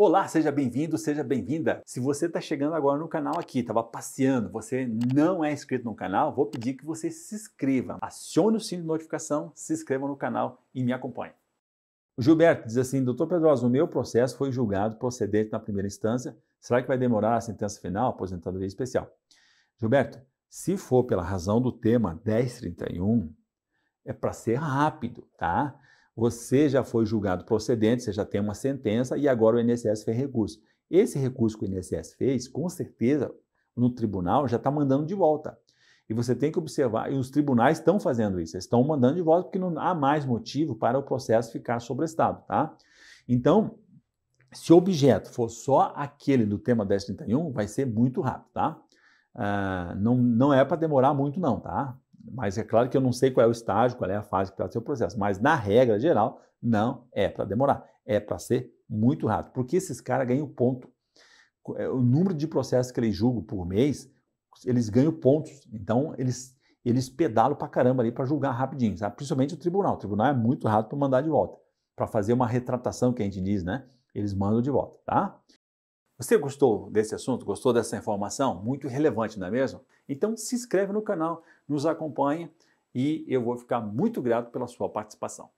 Olá, seja bem-vindo, seja bem-vinda. Se você está chegando agora no canal aqui, estava passeando, você não é inscrito no canal, vou pedir que você se inscreva. Acione o sino de notificação, se inscreva no canal e me acompanhe. O Gilberto diz assim: Doutor Pedroso, o meu processo foi julgado procedente na primeira instância. Será que vai demorar a sentença final, aposentadoria especial? Gilberto, se for pela razão do tema 1031, é para ser rápido, tá? você já foi julgado procedente, você já tem uma sentença e agora o INSS fez recurso. Esse recurso que o INSS fez, com certeza, no tribunal já está mandando de volta. E você tem que observar, e os tribunais estão fazendo isso, estão mandando de volta porque não há mais motivo para o processo ficar sobrestado, tá? Então, se o objeto for só aquele do tema 1031, vai ser muito rápido, tá? Uh, não, não é para demorar muito não, tá? Mas é claro que eu não sei qual é o estágio, qual é a fase que está seu processo, mas na regra geral, não é para demorar, é para ser muito rápido, porque esses caras ganham ponto. É, o número de processos que eles julgam por mês, eles ganham pontos. Então, eles, eles pedalam para caramba ali para julgar rapidinho, sabe? principalmente o tribunal. O tribunal é muito rápido para mandar de volta, para fazer uma retratação que a gente diz, né? Eles mandam de volta, tá? Você gostou desse assunto? Gostou dessa informação? Muito relevante, não é mesmo? Então se inscreve no canal, nos acompanhe e eu vou ficar muito grato pela sua participação.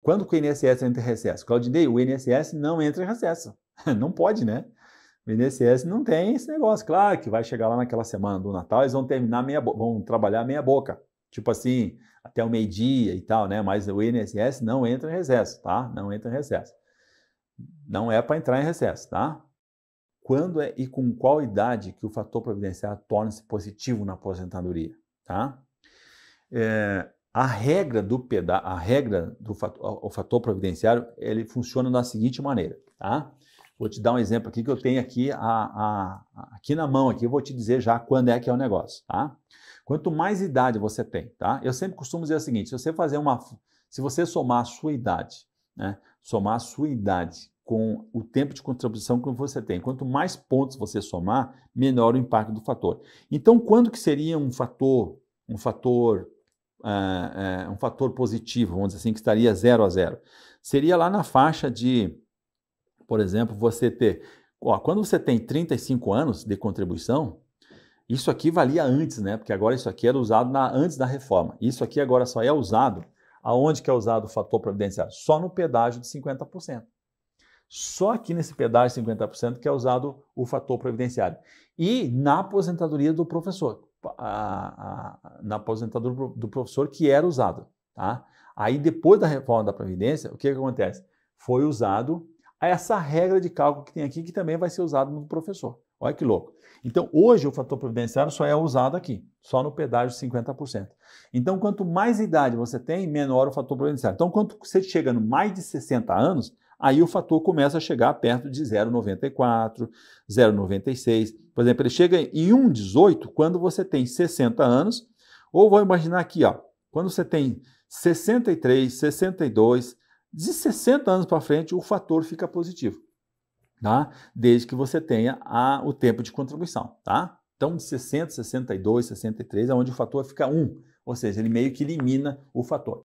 Quando o INSS entra em recesso? Claudinei, o INSS não entra em recesso. Não pode, né? O INSS não tem esse negócio. Claro que vai chegar lá naquela semana do Natal, eles vão terminar meia vão trabalhar meia boca. Tipo assim, até o meio-dia e tal, né? Mas o INSS não entra em recesso, tá? Não entra em recesso. Não é para entrar em recesso, tá? quando é, e com qual idade que o fator previdenciário torna-se positivo na aposentadoria, tá? É, a regra do peda a regra do fator, o fator previdenciário, ele funciona da seguinte maneira, tá? Vou te dar um exemplo aqui que eu tenho aqui, a, a, a, aqui na mão, aqui, eu vou te dizer já quando é que é o negócio, tá? Quanto mais idade você tem, tá? Eu sempre costumo dizer o seguinte, se você fazer uma, se você somar a sua idade, né, somar a sua idade com o tempo de contribuição que você tem. Quanto mais pontos você somar, menor o impacto do fator. Então, quando que seria um fator, um fator, uh, uh, um fator positivo, vamos dizer assim, que estaria zero a zero? Seria lá na faixa de, por exemplo, você ter, ó, quando você tem 35 anos de contribuição, isso aqui valia antes, né? Porque agora isso aqui era usado na, antes da reforma. Isso aqui agora só é usado, aonde que é usado o fator previdenciário? Só no pedágio de 50%. Só aqui nesse pedágio de 50% que é usado o fator previdenciário. E na aposentadoria do professor, a, a, na aposentadoria do professor que era usado. Tá? Aí depois da reforma da Previdência, o que, que acontece? Foi usado essa regra de cálculo que tem aqui, que também vai ser usado no professor. Olha que louco. Então, hoje o fator previdenciário só é usado aqui, só no pedágio 50%. Então, quanto mais idade você tem, menor o fator previdenciário. Então, quando você chega no mais de 60 anos, aí o fator começa a chegar perto de 0,94, 0,96. Por exemplo, ele chega em 1,18 quando você tem 60 anos, ou vou imaginar aqui, ó, quando você tem 63, 62, de 60 anos para frente o fator fica positivo, tá? Desde que você tenha a, o tempo de contribuição, tá? Então, de 60, 62, 63 é onde o fator fica 1, ou seja, ele meio que elimina o fator.